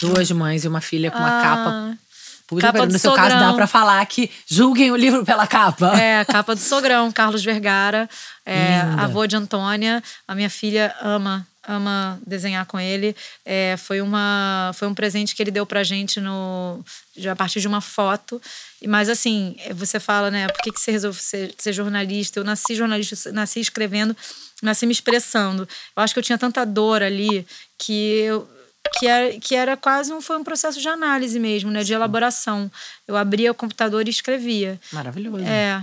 Duas mães e uma filha com uma ah, capa. Pura, capa no seu sogrão. caso dá para falar que julguem o livro pela capa. É, a capa do sogrão, Carlos Vergara, é, avô de Antônia. A minha filha ama ama desenhar com ele. É, foi, uma, foi um presente que ele deu pra gente no, a partir de uma foto. Mas assim, você fala, né? Por que, que você resolveu ser, ser jornalista? Eu nasci jornalista, nasci escrevendo, nasci me expressando. Eu acho que eu tinha tanta dor ali que eu, que era, é, que era quase um, foi um processo de análise mesmo, né? De elaboração. Eu abria o computador e escrevia. Maravilhoso. É.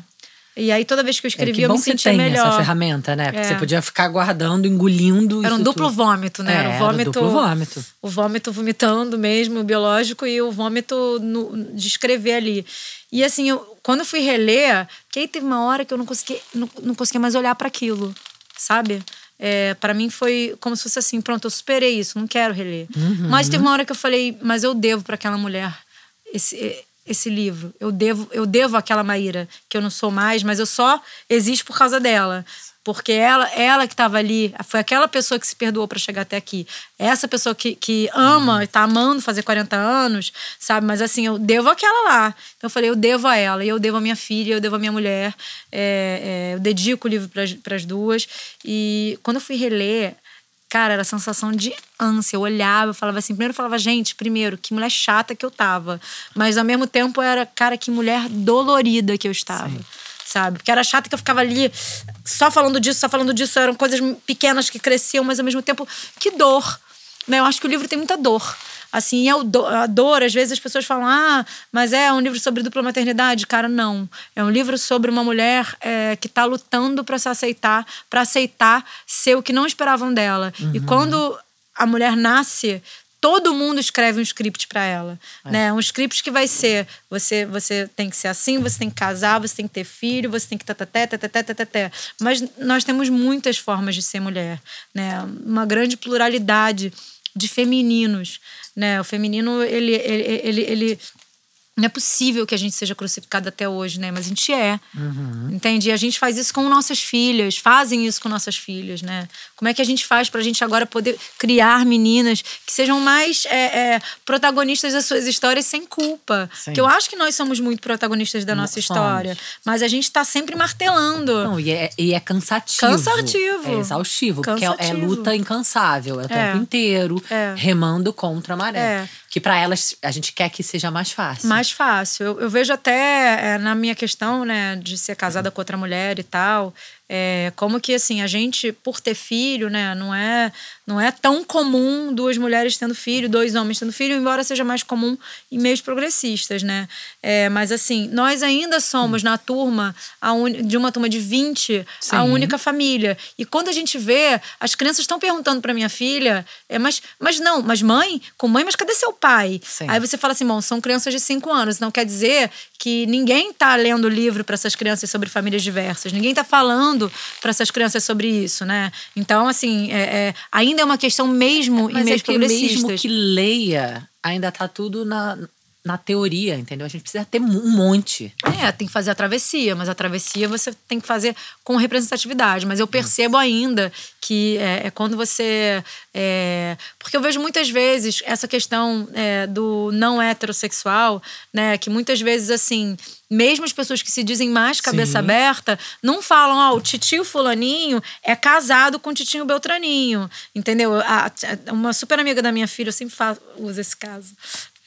E aí, toda vez que eu escrevia, é, que eu me sentia melhor. que tem essa ferramenta, né? Porque é. você podia ficar guardando, engolindo. Era um duplo tudo. vômito, né? É, era, um vômito, duplo vômito. O vômito vomitando mesmo, o biológico, e o vômito no, de escrever ali. E assim, eu, quando eu fui reler, que aí teve uma hora que eu não conseguia, não, não conseguia mais olhar para aquilo, sabe? É, para mim foi como se fosse assim, pronto, eu superei isso, não quero reler. Uhum. Mas teve uma hora que eu falei, mas eu devo para aquela mulher esse, esse livro. Eu devo, eu devo àquela Maíra, que eu não sou mais, mas eu só existo por causa dela porque ela, ela que estava ali, foi aquela pessoa que se perdoou para chegar até aqui. Essa pessoa que, que ama e tá amando fazer 40 anos, sabe? Mas assim, eu devo aquela lá. Então eu falei, eu devo a ela, e eu devo a minha filha, eu devo a minha mulher, é, é, eu dedico o livro para as duas. E quando eu fui reler, cara, era a sensação de ânsia. Eu olhava, eu falava assim, primeiro eu falava, gente, primeiro, que mulher chata que eu tava. Mas ao mesmo tempo era, cara, que mulher dolorida que eu estava. Sim sabe? Porque era chata que eu ficava ali só falando disso, só falando disso, eram coisas pequenas que cresciam, mas ao mesmo tempo, que dor. Né? Eu acho que o livro tem muita dor. Assim, é a dor, às vezes as pessoas falam, ah, mas é um livro sobre dupla maternidade. Cara, não. É um livro sobre uma mulher é, que está lutando para se aceitar, para aceitar ser o que não esperavam dela. Uhum. E quando a mulher nasce, todo mundo escreve um script para ela, é. né? Um script que vai ser você você tem que ser assim, você tem que casar, você tem que ter filho, você tem que tataté, tataté, tataté. Mas nós temos muitas formas de ser mulher, né? Uma grande pluralidade de femininos, né? O feminino ele ele, ele, ele não é possível que a gente seja crucificado até hoje, né? Mas a gente é. Uhum. Entende? E a gente faz isso com nossas filhas, fazem isso com nossas filhas, né? Como é que a gente faz para a gente agora poder criar meninas que sejam mais é, é, protagonistas das suas histórias sem culpa? Sim. Que eu acho que nós somos muito protagonistas da nossa Somos. história, mas a gente está sempre martelando. Não, e é, e é cansativo. Cansativo. É exaustivo, cansativo. porque é, é luta incansável, é o é. tempo inteiro é. remando contra a maré. É que para elas a gente quer que seja mais fácil. Mais fácil. Eu, eu vejo até é, na minha questão, né, de ser casada com outra mulher e tal, é, como que assim a gente por ter filho, né, não é não é tão comum duas mulheres tendo filho, dois homens tendo filho, embora seja mais comum em meios progressistas, né? É, mas assim nós ainda somos na turma un... de uma turma de 20 Sim. a única família e quando a gente vê as crianças estão perguntando para minha filha, é mas mas não, mas mãe com mãe, mas cadê seu pai? Sim. Aí você fala assim, bom, são crianças de 5 anos, não quer dizer que ninguém tá lendo livro para essas crianças sobre famílias diversas, ninguém tá falando falando para essas crianças sobre isso, né? Então, assim, é, é, ainda é uma questão mesmo é, Mas e é que progressistas. mesmo que leia, ainda está tudo na, na teoria, entendeu? A gente precisa ter um monte. É, tem que fazer a travessia, mas a travessia você tem que fazer com representatividade. Mas eu percebo ainda que é, é quando você. É, porque eu vejo muitas vezes essa questão é, do não heterossexual, né? Que muitas vezes, assim, mesmo as pessoas que se dizem mais cabeça Sim. aberta, não falam, ó, oh, ah, o titio fulaninho é casado com o titinho beltraninho, entendeu? A, a, uma super amiga da minha filha, eu sempre falo, uso esse caso,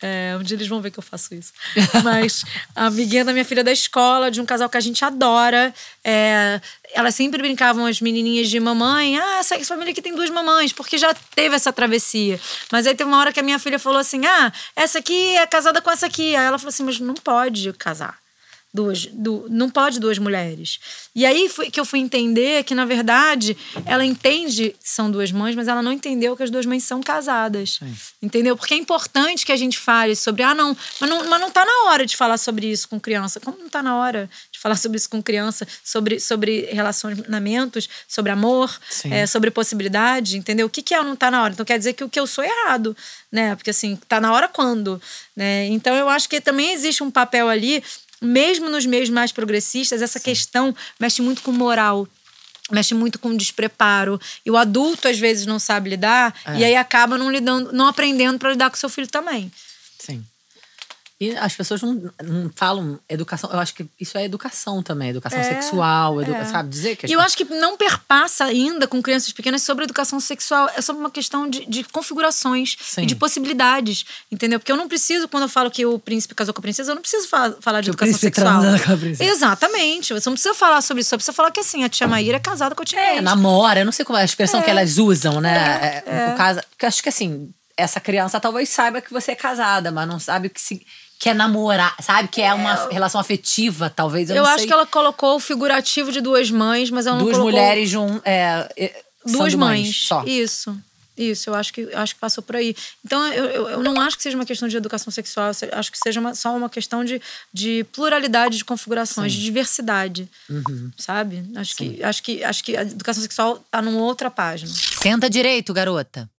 é, um dia eles vão ver que eu faço isso. Mas a amiguinha da minha filha da escola, de um casal que a gente adora. É, elas sempre brincavam as menininhas de mamãe. Ah, essa família aqui tem duas mamães, porque já teve essa travessia. Mas aí teve uma hora que a minha filha falou assim: Ah, essa aqui é casada com essa aqui. Aí ela falou assim: Mas não pode casar duas, du, não pode duas mulheres. E aí foi que eu fui entender que, na verdade, ela entende que são duas mães, mas ela não entendeu que as duas mães são casadas. Sim. Entendeu? Porque é importante que a gente fale sobre, ah, não, mas não, mas não tá na hora de falar sobre isso com criança. Como não tá na hora de falar sobre isso com criança? Sobre, sobre relacionamentos, sobre amor, é, sobre possibilidade, entendeu? O que, que é não tá na hora? Então quer dizer que o que eu sou é errado, né? Porque assim, tá na hora quando? Né? Então eu acho que também existe um papel ali mesmo nos meios mais progressistas, essa Sim. questão mexe muito com moral, mexe muito com despreparo e o adulto às vezes não sabe lidar é. e aí acaba não lidando, não aprendendo para lidar com seu filho também. Sim. E as pessoas não, não, falam educação. Eu acho que isso é educação também, educação é, sexual, educa, é. sabe? Dizer que. E eu acho que não perpassa ainda com crianças pequenas sobre educação sexual. É sobre uma questão de, de configurações Sim. e de possibilidades, entendeu? Porque eu não preciso, quando eu falo que o príncipe casou com a princesa, eu não preciso fa falar de que educação sexual. Com a princesa. Exatamente. Você não precisa falar sobre isso, só precisa falar que assim, a tia hum. Maíra é casada com a tia É, namora, eu não sei como é a expressão é. que elas usam, né? É, é, é. caso, porque eu acho que assim, essa criança talvez saiba que você é casada, mas não sabe o que que é namorar, sabe? Que é uma é. relação afetiva, talvez. Eu, eu acho sei. que ela colocou o figurativo de duas mães, mas ela duas não colocou... Mulheres um, é, duas mulheres de um. duas mães. Só. Isso. Isso, eu acho que, eu acho que passou por aí. Então, eu, eu, eu, não acho que seja uma questão de educação sexual, acho que seja uma, só uma questão de, de pluralidade de configurações, Sim. de diversidade. Uhum. Sabe? Acho Sim. que, acho, que, acho que a educação sexual tá numa outra página. Senta direito, garota.